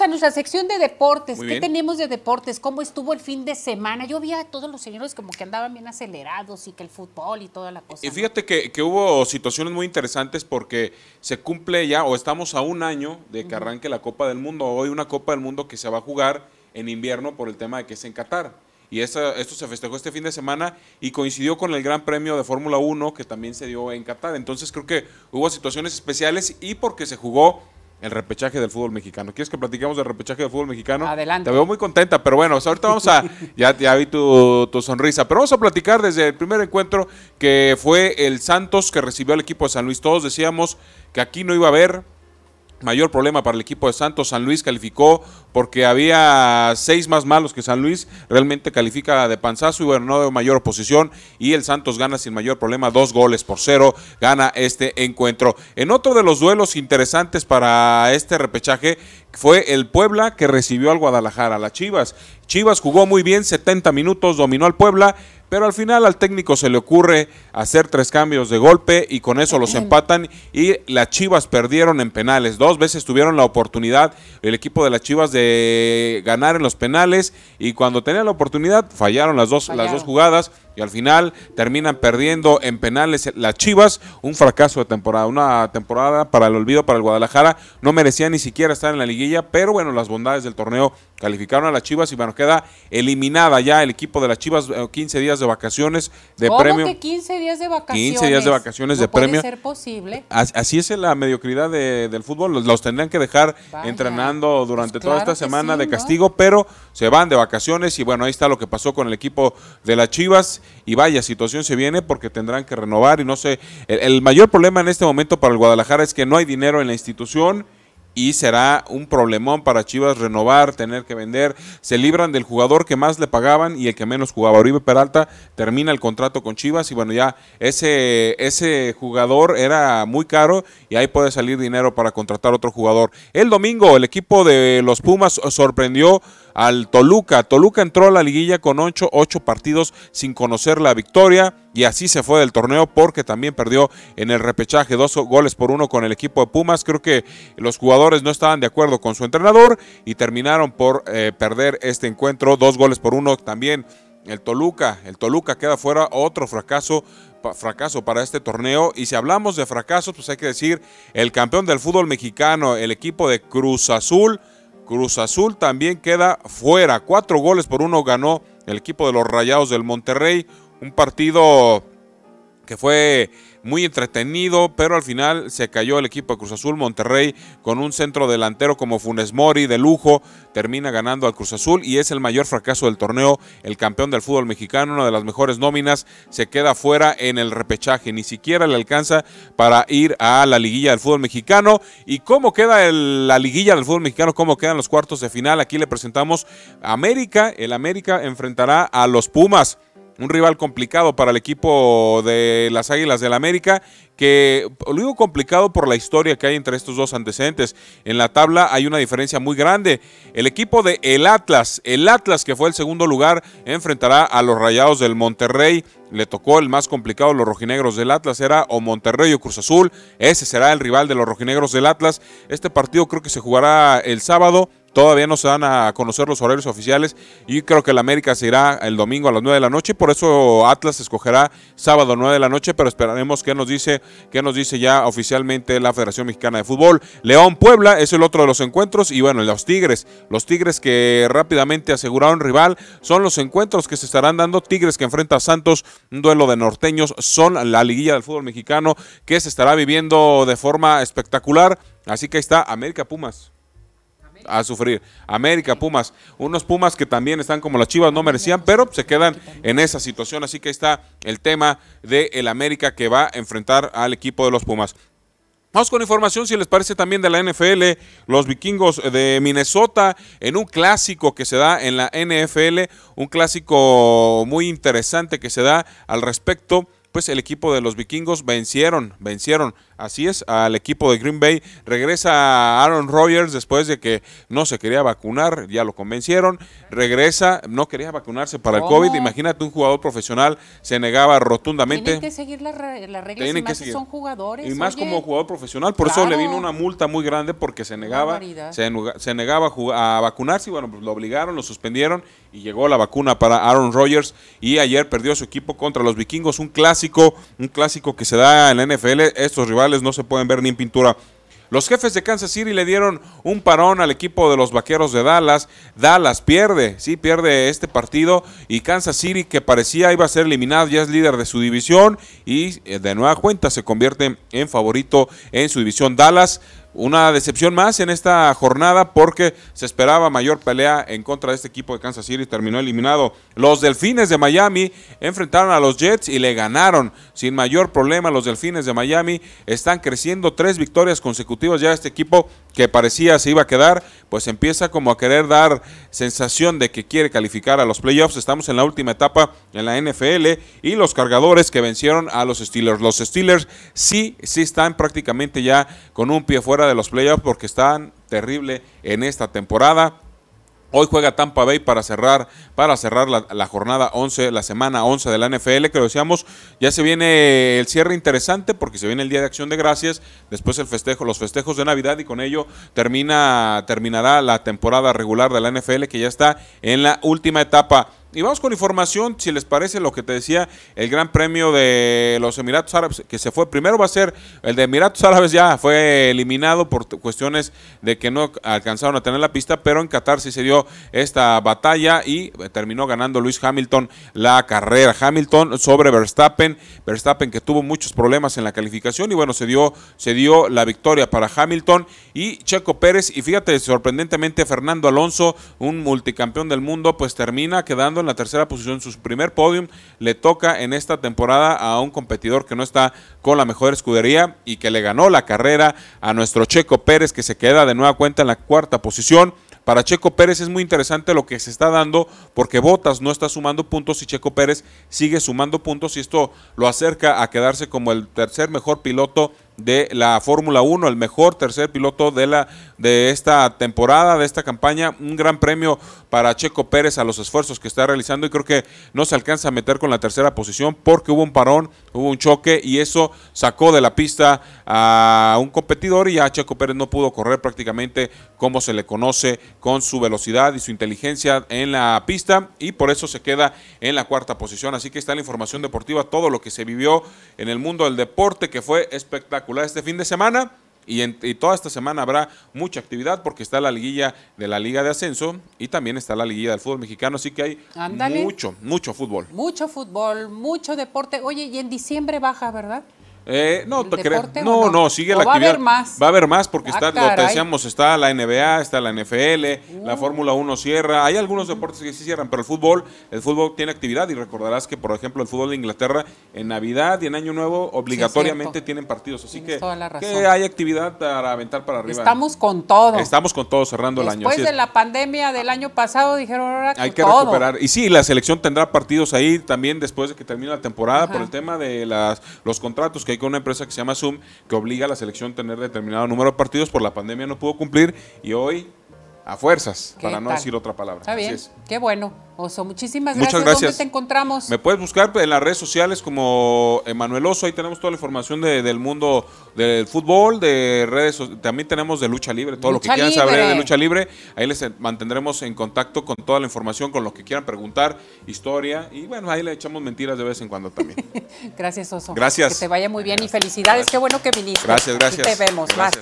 a nuestra sección de deportes. ¿Qué tenemos de deportes? ¿Cómo estuvo el fin de semana? Yo vi a todos los señores como que andaban bien acelerados y que el fútbol y toda la cosa. Y fíjate que, hubo situaciones muy interesantes porque se cumple ya o estamos a un año de que arranque la Copa del Mundo. Hoy una Copa del Mundo que se va a jugar en invierno por el tema de que es en Qatar. Y esto se festejó este fin de semana y coincidió con el Gran Premio de Fórmula 1 que también se dio en Qatar. Entonces creo que hubo situaciones especiales y porque se jugó el repechaje del fútbol mexicano. ¿Quieres que platiquemos del repechaje del fútbol mexicano? Adelante. Te veo muy contenta, pero bueno, ahorita vamos a, ya, ya vi tu, tu, sonrisa, pero vamos a platicar desde el primer encuentro que fue el Santos que recibió al equipo de San Luis. Todos decíamos que aquí no iba a haber mayor problema para el equipo de Santos. San Luis calificó porque había seis más malos que San Luis. Realmente califica de panzazo y bueno, no de mayor oposición. Y el Santos gana sin mayor problema, dos goles por cero. Gana este encuentro. En otro de los duelos interesantes para este repechaje fue el Puebla que recibió al Guadalajara, las Chivas. Chivas jugó muy bien, 70 minutos, dominó al Puebla. Pero al final al técnico se le ocurre hacer tres cambios de golpe y con eso los empatan y las Chivas perdieron en penales. Dos veces tuvieron la oportunidad el equipo de las Chivas de ganar en los penales y cuando tenían la oportunidad fallaron las dos, Las dos jugadas y al final terminan perdiendo en penales las Chivas, un fracaso de temporada, una temporada para el olvido para el Guadalajara, no merecía ni siquiera estar en la liguilla, pero bueno, las bondades del torneo calificaron a las Chivas y bueno, queda eliminada ya el equipo de las Chivas, 15 eh, días de vacaciones de ¿Cómo premio. Que 15 días de vacaciones? 15 días de vacaciones de premio. ser posible. Así es la mediocridad del fútbol, los, tendrían tendrán que dejar entrenando pues durante toda esta semana de castigo, pero se van de vacaciones y bueno, ahí está lo que pasó con el equipo de las Chivas y vaya, situación se viene porque tendrán que renovar y no sé, el, mayor problema en este momento para el Guadalajara es que no hay dinero en la institución y será un problemón para Chivas renovar, tener que vender. Se libran del jugador que más le pagaban y el que menos jugaba. Oribe Peralta termina el contrato con Chivas y bueno, ya ese, ese jugador era muy caro y ahí puede salir dinero para contratar otro jugador. El domingo el equipo de los Pumas sorprendió al Toluca. Toluca entró a la liguilla con 8, 8 partidos sin conocer la victoria y así se fue del torneo porque también perdió en el repechaje dos goles por uno con el equipo de Pumas. Creo que los jugadores no estaban de acuerdo con su entrenador y terminaron por eh, perder este encuentro. Dos goles por uno también. El Toluca, el Toluca queda fuera, otro fracaso fracaso para este torneo. Y si hablamos de fracasos, pues hay que decir, el campeón del fútbol mexicano, el equipo de Cruz Azul, Cruz Azul también queda fuera. Cuatro goles por uno ganó el equipo de los Rayados del Monterrey. Un partido que fue muy entretenido, pero al final se cayó el equipo de Cruz Azul Monterrey con un centro delantero como Funes Mori de lujo, termina ganando al Cruz Azul y es el mayor fracaso del torneo, el campeón del fútbol mexicano, una de las mejores nóminas, se queda fuera en el repechaje, ni siquiera le alcanza para ir a la liguilla del fútbol mexicano y cómo queda la liguilla del fútbol mexicano, cómo quedan los cuartos de final, aquí le presentamos América, el América enfrentará a los Pumas un rival complicado para el equipo de las Águilas del América, que lo digo complicado por la historia que hay entre estos dos antecedentes. En la tabla hay una diferencia muy grande. El equipo de el Atlas, el Atlas que fue el segundo lugar, enfrentará a los Rayados del Monterrey. Le tocó el más complicado, los rojinegros del Atlas era o Monterrey o Cruz Azul. Ese será el rival de los rojinegros del Atlas. Este partido creo que se jugará el sábado Todavía no se dan a conocer los horarios oficiales y creo que el América se irá el domingo a las 9 de la noche por eso Atlas escogerá sábado a las 9 de la noche, pero esperaremos qué nos dice, qué nos dice ya oficialmente la Federación Mexicana de Fútbol. León Puebla es el otro de los encuentros y bueno, los Tigres, los Tigres que rápidamente aseguraron rival, son los encuentros que se estarán dando. Tigres que enfrenta a Santos, un duelo de norteños, son la liguilla del fútbol mexicano que se estará viviendo de forma espectacular. Así que ahí está América Pumas a sufrir. América, Pumas, unos Pumas que también están como las Chivas, no merecían, pero se quedan en esa situación. Así que está el tema del el América que va a enfrentar al equipo de los Pumas. Vamos con información, si les parece, también de la NFL. Los vikingos de Minnesota en un clásico que se da en la NFL, un clásico muy interesante que se da al respecto. Pues el equipo de los vikingos vencieron, vencieron Así es, al equipo de Green Bay regresa Aaron Rodgers después de que no se quería vacunar, ya lo convencieron, regresa, no quería vacunarse para el COVID, imagínate un jugador profesional se negaba rotundamente. Tienen que seguir las reglas, y más que son jugadores. Y más como jugador profesional, por eso le vino una multa muy grande porque se negaba, se, negaba a, vacunarse y bueno, pues lo obligaron, lo suspendieron y llegó la vacuna para Aaron Rodgers y ayer perdió su equipo contra los vikingos, un clásico, un clásico que se da en la NFL, estos rivales no se pueden ver ni en pintura. Los jefes de Kansas City le dieron un parón al equipo de los Vaqueros de Dallas. Dallas pierde, sí, pierde este partido y Kansas City que parecía iba a ser eliminado ya es líder de su división y eh, de nueva cuenta se convierte en favorito en su división. Dallas una decepción más en esta jornada porque se esperaba mayor pelea en contra de este equipo de Kansas City. Terminó eliminado. Los Delfines de Miami enfrentaron a los Jets y le ganaron sin mayor problema. Los Delfines de Miami están creciendo. Tres victorias consecutivas ya este equipo que parecía se iba a quedar, pues empieza como a querer dar sensación de que quiere calificar a los playoffs. Estamos en la última etapa en la NFL y los cargadores que vencieron a los Steelers. Los Steelers sí, sí están prácticamente ya con un pie fuerte de los playoffs porque están terrible en esta temporada. Hoy juega Tampa Bay para cerrar, para cerrar la, jornada 11, la semana 11 de la NFL, que lo decíamos, ya se viene el cierre interesante porque se viene el Día de Acción de Gracias, después el festejo, los festejos de Navidad y con ello termina, terminará la temporada regular de la NFL que ya está en la última etapa. Y vamos con información, si les parece lo que te decía, el Gran Premio de los Emiratos Árabes, que se fue primero, va a ser el de Emiratos Árabes, ya fue eliminado por cuestiones de que no alcanzaron a tener la pista, pero en Qatar sí se dio esta batalla y eh, terminó ganando Luis Hamilton la carrera. Hamilton sobre Verstappen, Verstappen que tuvo muchos problemas en la calificación y bueno, se dio, se dio la victoria para Hamilton y Checo Pérez. Y fíjate, sorprendentemente, Fernando Alonso, un multicampeón del mundo, pues termina quedando en la tercera posición, su primer podium le toca en esta temporada a un competidor que no está con la mejor escudería y que le ganó la carrera a nuestro Checo Pérez que se queda de nueva cuenta en la cuarta posición. Para Checo Pérez es muy interesante lo que se está dando porque Botas no está sumando puntos y Checo Pérez sigue sumando puntos y esto lo acerca a quedarse como el tercer mejor piloto de la Fórmula 1, el mejor tercer piloto de, la, de esta temporada, de esta campaña. Un gran premio para Checo Pérez a los esfuerzos que está realizando y creo que no se alcanza a meter con la tercera posición porque hubo un parón, hubo un choque y eso sacó de la pista a un competidor y a Checo Pérez no pudo correr prácticamente como se le conoce con su velocidad y su inteligencia en la pista y por eso se queda en la cuarta posición. Así que está la información deportiva, todo lo que se vivió en el mundo del deporte que fue espectacular este fin de semana. Y, toda esta semana habrá mucha actividad porque está la liguilla de la Liga de Ascenso y también está la liguilla del fútbol mexicano, así que hay mucho, mucho fútbol. Mucho fútbol, mucho deporte. Oye, y en diciembre baja, ¿verdad? Eh, no, te no, no, sigue la actividad. Va a haber más. Va a haber más porque ah, está, lo decíamos, está la NBA, está la NFL, la uh. Fórmula 1 cierra. Hay algunos deportes que sí cierran, pero el fútbol, el fútbol tiene actividad y recordarás que, por ejemplo, el fútbol de Inglaterra en Navidad y en Año Nuevo obligatoriamente tienen partidos. Así que, hay actividad para aventar para arriba. Estamos con todo. Estamos con todo cerrando el año. Después de la pandemia del año pasado dijeron ahora que Hay que recuperar. Y sí, la selección tendrá partidos ahí también después de que termine la temporada por el tema de las, los contratos que hay con una empresa que se llama Zoom que obliga a la selección a tener determinado número de partidos. Por la pandemia no pudo cumplir y hoy a fuerzas, para no decir otra palabra. Está bien. Qué bueno. Oso, muchísimas gracias. Muchas gracias. ¿Dónde te encontramos? Me puedes buscar en las redes sociales como Emanuel Oso. Ahí tenemos toda la información del mundo del fútbol, de redes También tenemos de lucha libre, todo lo que quieran saber de lucha libre. Ahí les mantendremos en contacto con toda la información, con los que quieran preguntar, historia. Y bueno, ahí le echamos mentiras de vez en cuando también. gracias, Oso. Gracias. Que te vaya muy bien y felicidades. Qué bueno que viniste. Gracias, gracias. te vemos. Más.